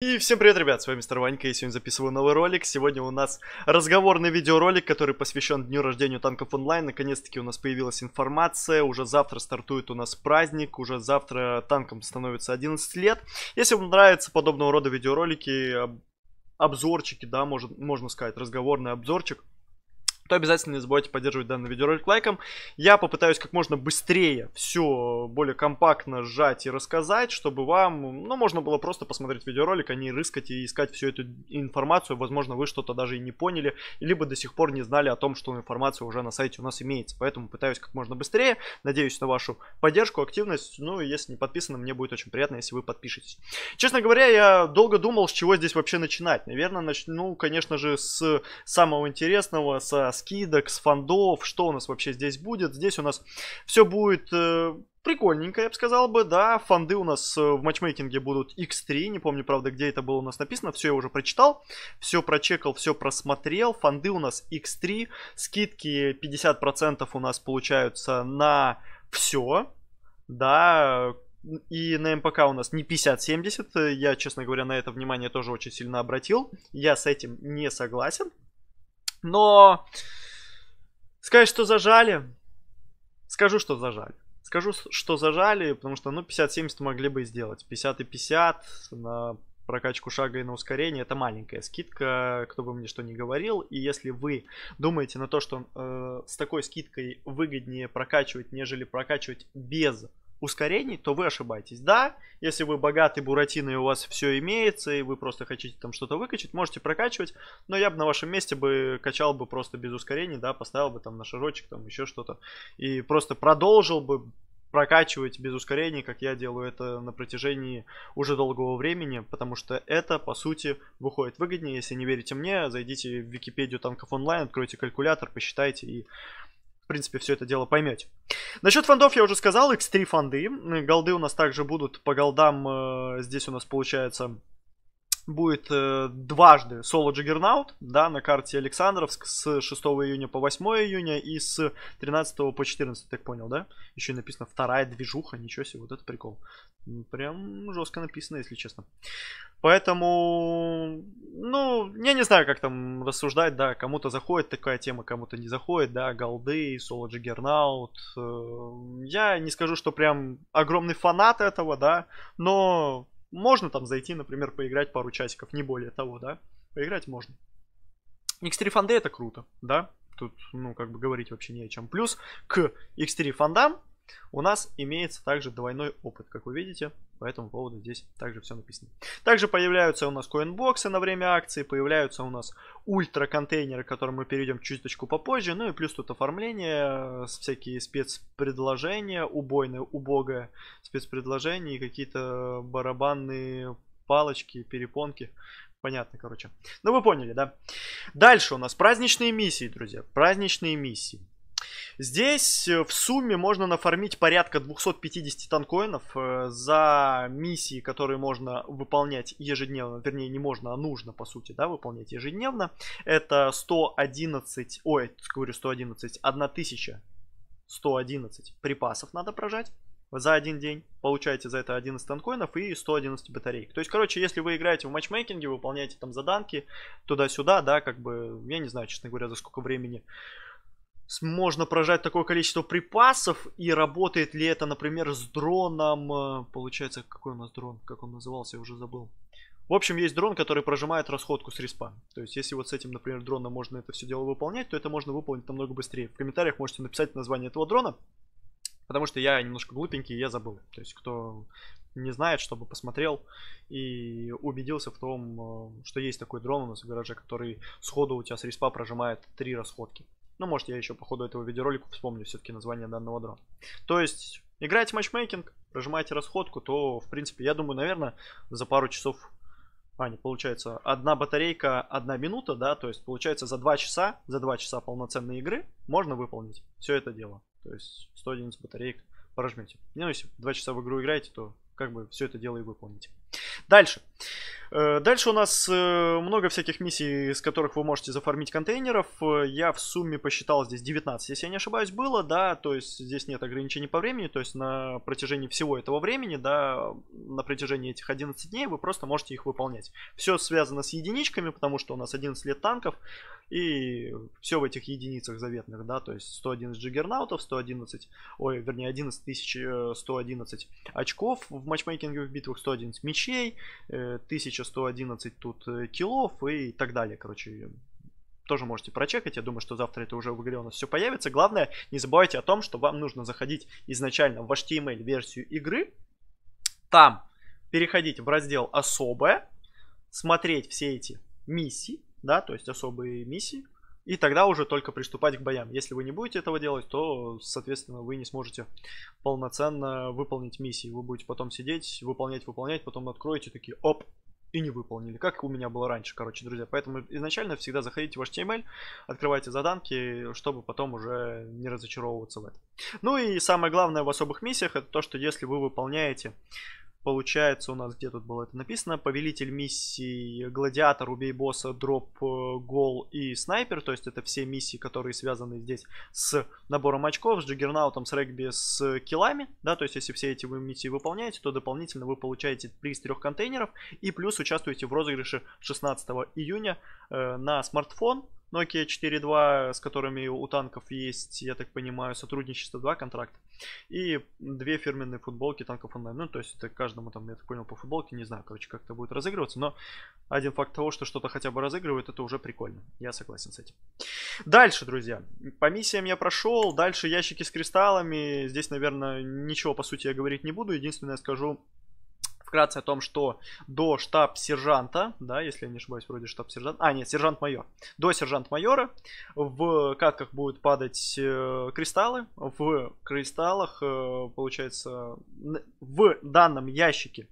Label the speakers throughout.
Speaker 1: И всем привет, ребят, с вами Мистер Ванька, и сегодня записываю новый ролик. Сегодня у нас разговорный видеоролик, который посвящен дню рождения танков онлайн. Наконец-таки у нас появилась информация, уже завтра стартует у нас праздник, уже завтра танкам становится 11 лет. Если вам нравятся подобного рода видеоролики, обзорчики, да, может, можно сказать, разговорный обзорчик, то обязательно не забывайте поддерживать данный видеоролик лайком. Я попытаюсь как можно быстрее все более компактно сжать и рассказать, чтобы вам, ну, можно было просто посмотреть видеоролик, а не рыскать и искать всю эту информацию. Возможно, вы что-то даже и не поняли, либо до сих пор не знали о том, что информация уже на сайте у нас имеется. Поэтому пытаюсь как можно быстрее. Надеюсь на вашу поддержку, активность. Ну, и если не подписаны, мне будет очень приятно, если вы подпишетесь. Честно говоря, я долго думал, с чего здесь вообще начинать. Наверное, начну, конечно же, с самого интересного, со скидок, с фондов, что у нас вообще здесь будет. Здесь у нас все будет э, прикольненько, я бы сказал бы, да, фонды у нас э, в матчмейкинге будут X3, не помню, правда, где это было у нас написано, все я уже прочитал, все прочекал, все просмотрел, фонды у нас X3, скидки 50% у нас получаются на все, да, и на МПК у нас не 50-70, я, честно говоря, на это внимание тоже очень сильно обратил, я с этим не согласен, но сказать, что зажали, скажу, что зажали. Скажу, что зажали, потому что, ну, 50-70 могли бы и сделать. 50 и 50 на прокачку шага и на ускорение это маленькая скидка, кто бы мне что ни говорил. И если вы думаете на то, что э, с такой скидкой выгоднее прокачивать, нежели прокачивать без ускорений, то вы ошибаетесь. Да, если вы богатый буратино и у вас все имеется, и вы просто хотите там что-то выкачать, можете прокачивать, но я бы на вашем месте бы качал бы просто без ускорений, да, поставил бы там на шарочек, там еще что-то, и просто продолжил бы прокачивать без ускорений, как я делаю это на протяжении уже долгого времени, потому что это, по сути, выходит выгоднее. Если не верите мне, зайдите в Википедию танков онлайн, откройте калькулятор, посчитайте и в принципе, все это дело поймете. Насчет фондов я уже сказал, x3 фонды. Голды у нас также будут по голдам. Э, здесь у нас получается будет э, дважды соло Джаггернаут, да, на карте Александровск с 6 июня по 8 июня и с 13 по 14, так понял, да? Еще написано вторая движуха, ничего себе, вот это прикол. Прям жестко написано, если честно. Поэтому, ну, я не знаю, как там рассуждать, да, кому-то заходит такая тема, кому-то не заходит, да, голды, соло Джаггернаут. Э, я не скажу, что прям огромный фанат этого, да, но можно там зайти, например, поиграть пару часиков, не более того, да? Поиграть можно. X3 фонды это круто, да? Тут, ну, как бы говорить вообще не о чем. Плюс к X3 фондам у нас имеется также двойной опыт, как вы видите. По этому поводу здесь также все написано. Также появляются у нас коинбоксы на время акции, появляются у нас ультра контейнеры, к которым мы перейдем чуть-чуть попозже. Ну и плюс тут оформление, э, всякие спецпредложения, убойное, убогое спецпредложение и какие-то барабанные палочки, перепонки. Понятно, короче. Ну вы поняли, да? Дальше у нас праздничные миссии, друзья. Праздничные миссии. Здесь э, в сумме можно нафармить порядка 250 танкоинов э, за миссии, которые можно выполнять ежедневно. Вернее, не можно, а нужно, по сути, да, выполнять ежедневно. Это 111, ой, говорю 111, 1111 припасов надо прожать за один день, получаете за это 11 танкоинов и 111 батареек. То есть, короче, если вы играете в матчмейкинге, выполняете там заданки туда-сюда, да, как бы, я не знаю, честно говоря, за сколько времени можно прожать такое количество припасов и работает ли это, например, с дроном, э, получается, какой у нас дрон, как он назывался, я уже забыл. В общем, есть дрон, который прожимает расходку с респа. То есть, если вот с этим, например, дроном можно это все дело выполнять, то это можно выполнить намного быстрее. В комментариях можете написать название этого дрона, потому что я немножко глупенький, я забыл. То есть, кто не знает, чтобы посмотрел и убедился в том, э, что есть такой дрон у нас в гараже, который сходу у тебя с респа прожимает три расходки. Ну, может, я еще по ходу этого видеоролика вспомню все-таки название данного дрона. То есть, играете матчмейкинг, прожимаете расходку, то, в принципе, я думаю, наверное, за пару часов... А, не, получается, одна батарейка, одна минута, да, то есть, получается, за два часа, за два часа полноценной игры можно выполнить все это дело. То есть, 111 батареек прожмете. Ну, если два часа в игру играете, то как бы все это дело и выполните. Дальше. Э, дальше у нас э, много всяких миссий, с которых вы можете зафармить контейнеров. Э, я в сумме посчитал здесь 19, если я не ошибаюсь, было, да, то есть здесь нет ограничений по времени, то есть на протяжении всего этого времени, да, на протяжении этих 11 дней вы просто можете их выполнять. Все связано с единичками, потому что у нас 11 лет танков, и все в этих единицах заветных, да, то есть 111 джиггернаутов, 111, ой, вернее, 11 111 очков в матчмейкинге в битвах, 111 мечей, 1111 э, тут э, килов и так далее. Короче, тоже можете прочекать. Я думаю, что завтра это уже в игре у нас все появится. Главное, не забывайте о том, что вам нужно заходить изначально в HTML-версию эм игры. Там переходить в раздел «Особое», смотреть все эти миссии, да, то есть особые миссии – и тогда уже только приступать к боям. Если вы не будете этого делать, то, соответственно, вы не сможете полноценно выполнить миссии. Вы будете потом сидеть, выполнять, выполнять, потом откроете такие, оп, и не выполнили, как у меня было раньше, короче, друзья. Поэтому изначально всегда заходите в HTML, открывайте заданки, чтобы потом уже не разочаровываться в этом. Ну и самое главное в особых миссиях, это то, что если вы выполняете получается у нас, где тут было это написано, повелитель миссий, гладиатор, убей босса, дроп, э, гол и снайпер, то есть это все миссии, которые связаны здесь с набором очков, с джиггернаутом, с регби, с килами, да, то есть если все эти вы миссии выполняете, то дополнительно вы получаете приз трех контейнеров и плюс участвуете в розыгрыше 16 июня э, на смартфон, Nokia 4.2, с которыми у танков есть, я так понимаю, сотрудничество, да, контракт. И две фирменные футболки танков онлайн. Ну, то есть это каждому там, я так понял, по футболке, не знаю, короче, как это будет разыгрываться. Но один факт того, что что-то хотя бы разыгрывают, это уже прикольно. Я согласен с этим. Дальше, друзья. По миссиям я прошел. Дальше ящики с кристаллами. Здесь, наверное, ничего, по сути, я говорить не буду. Единственное, я скажу, вкратце о том, что до штаб-сержанта, да, если я не ошибаюсь, вроде штаб-сержант, а нет, сержант-майор, до сержант-майора в катках будут падать э, кристаллы, в кристаллах, э, получается, в данном ящике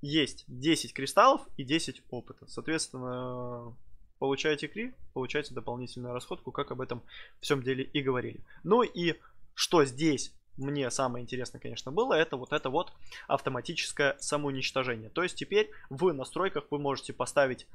Speaker 1: есть 10 кристаллов и 10 опыта. Соответственно, получаете кри, получаете дополнительную расходку, как об этом всем деле и говорили. Ну и что здесь мне самое интересное, конечно, было, это вот это вот автоматическое самоуничтожение. То есть теперь в настройках вы можете поставить,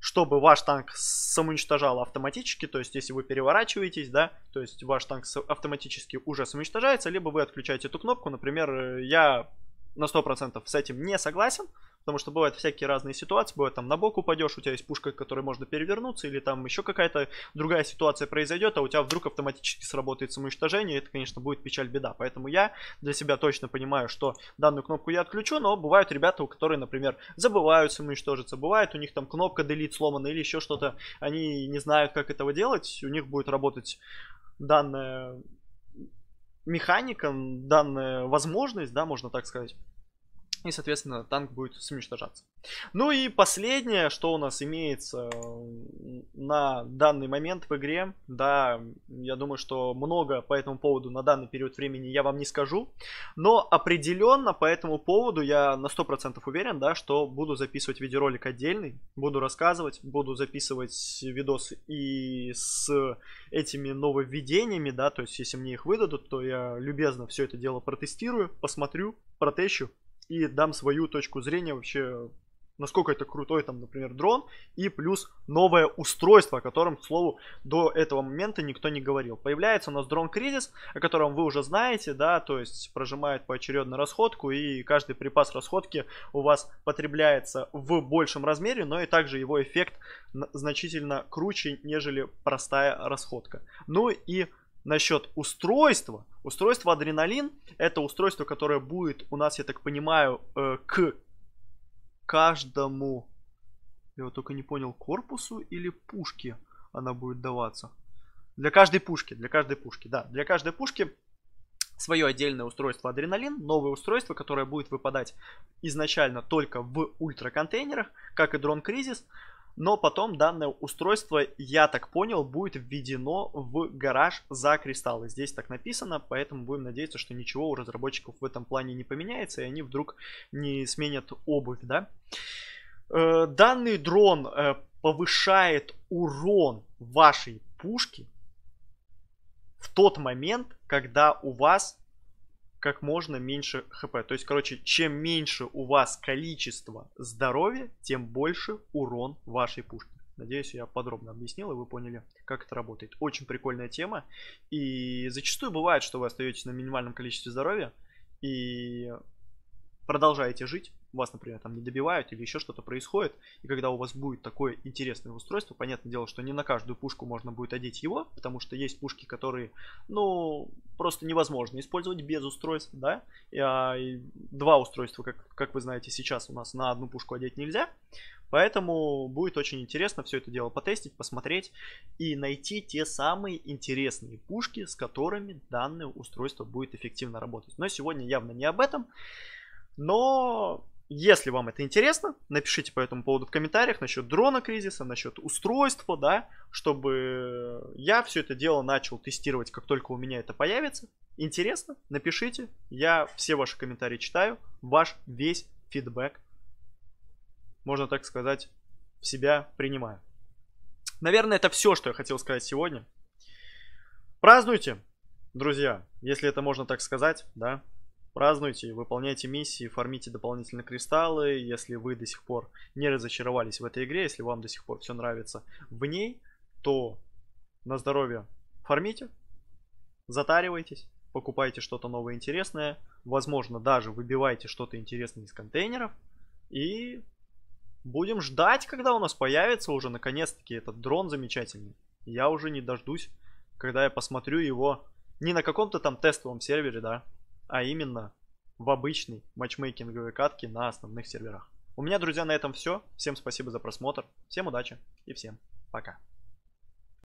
Speaker 1: чтобы ваш танк самоуничтожал автоматически, то есть если вы переворачиваетесь, да, то есть ваш танк автоматически уже самоуничтожается, либо вы отключаете эту кнопку, например, э, я на 100% с этим не согласен, Потому что бывают всякие разные ситуации, бывает там на бок упадешь, у тебя есть пушка, которой можно перевернуться, или там еще какая-то другая ситуация произойдет, а у тебя вдруг автоматически сработает самоуничтожение, и это, конечно, будет печаль беда. Поэтому я для себя точно понимаю, что данную кнопку я отключу, но бывают ребята, у которых, например, забывают самоуничтожиться, бывает у них там кнопка delete сломана или еще что-то, они не знают, как этого делать, у них будет работать данная механика, данная возможность, да, можно так сказать и, соответственно, танк будет уничтожаться. Ну и последнее, что у нас имеется на данный момент в игре, да, я думаю, что много по этому поводу на данный период времени я вам не скажу, но определенно по этому поводу я на 100% уверен, да, что буду записывать видеоролик отдельный, буду рассказывать, буду записывать видос и с этими нововведениями, да, то есть если мне их выдадут, то я любезно все это дело протестирую, посмотрю, протещу, и дам свою точку зрения вообще, насколько это крутой, там, например, дрон, и плюс новое устройство, о котором, к слову, до этого момента никто не говорил. Появляется у нас дрон Кризис, о котором вы уже знаете, да, то есть прожимает поочередно расходку, и каждый припас расходки у вас потребляется в большем размере, но и также его эффект значительно круче, нежели простая расходка. Ну и насчет устройства. Устройство адреналин это устройство, которое будет у нас, я так понимаю, э, к каждому, я вот только не понял, корпусу или пушке она будет даваться. Для каждой пушки, для каждой пушки, да, для каждой пушки свое отдельное устройство адреналин, новое устройство, которое будет выпадать изначально только в ультра контейнерах, как и дрон кризис. Но потом данное устройство, я так понял, будет введено в гараж за кристаллы. Здесь так написано, поэтому будем надеяться, что ничего у разработчиков в этом плане не поменяется, и они вдруг не сменят обувь, да. Э, данный дрон э, повышает урон вашей пушки в тот момент, когда у вас как можно меньше хп. То есть, короче, чем меньше у вас количество здоровья, тем больше урон вашей пушки. Надеюсь, я подробно объяснил, и вы поняли, как это работает. Очень прикольная тема. И зачастую бывает, что вы остаетесь на минимальном количестве здоровья и продолжаете жить, вас, например, там не добивают или еще что-то происходит, и когда у вас будет такое интересное устройство, понятное дело, что не на каждую пушку можно будет одеть его, потому что есть пушки, которые, ну, просто невозможно использовать без устройств, да, и, а, и два устройства, как, как вы знаете, сейчас у нас на одну пушку одеть нельзя, поэтому будет очень интересно все это дело потестить, посмотреть и найти те самые интересные пушки, с которыми данное устройство будет эффективно работать. Но сегодня явно не об этом, но если вам это интересно, напишите по этому поводу в комментариях насчет дрона кризиса, насчет устройства, да, чтобы я все это дело начал тестировать, как только у меня это появится. Интересно? Напишите, я все ваши комментарии читаю, ваш весь фидбэк, можно так сказать, в себя принимаю. Наверное, это все, что я хотел сказать сегодня. Празднуйте, друзья, если это можно так сказать, да, Празднуйте, выполняйте миссии, фармите дополнительные кристаллы, если вы до сих пор не разочаровались в этой игре, если вам до сих пор все нравится в ней, то на здоровье фармите, затаривайтесь, покупайте что-то новое интересное, возможно, даже выбивайте что-то интересное из контейнеров, и будем ждать, когда у нас появится уже наконец-таки этот дрон замечательный. Я уже не дождусь, когда я посмотрю его не на каком-то там тестовом сервере, да, а именно в обычной матчмейкинговой катке на основных серверах. У меня, друзья, на этом все. Всем спасибо за просмотр, всем удачи и всем пока.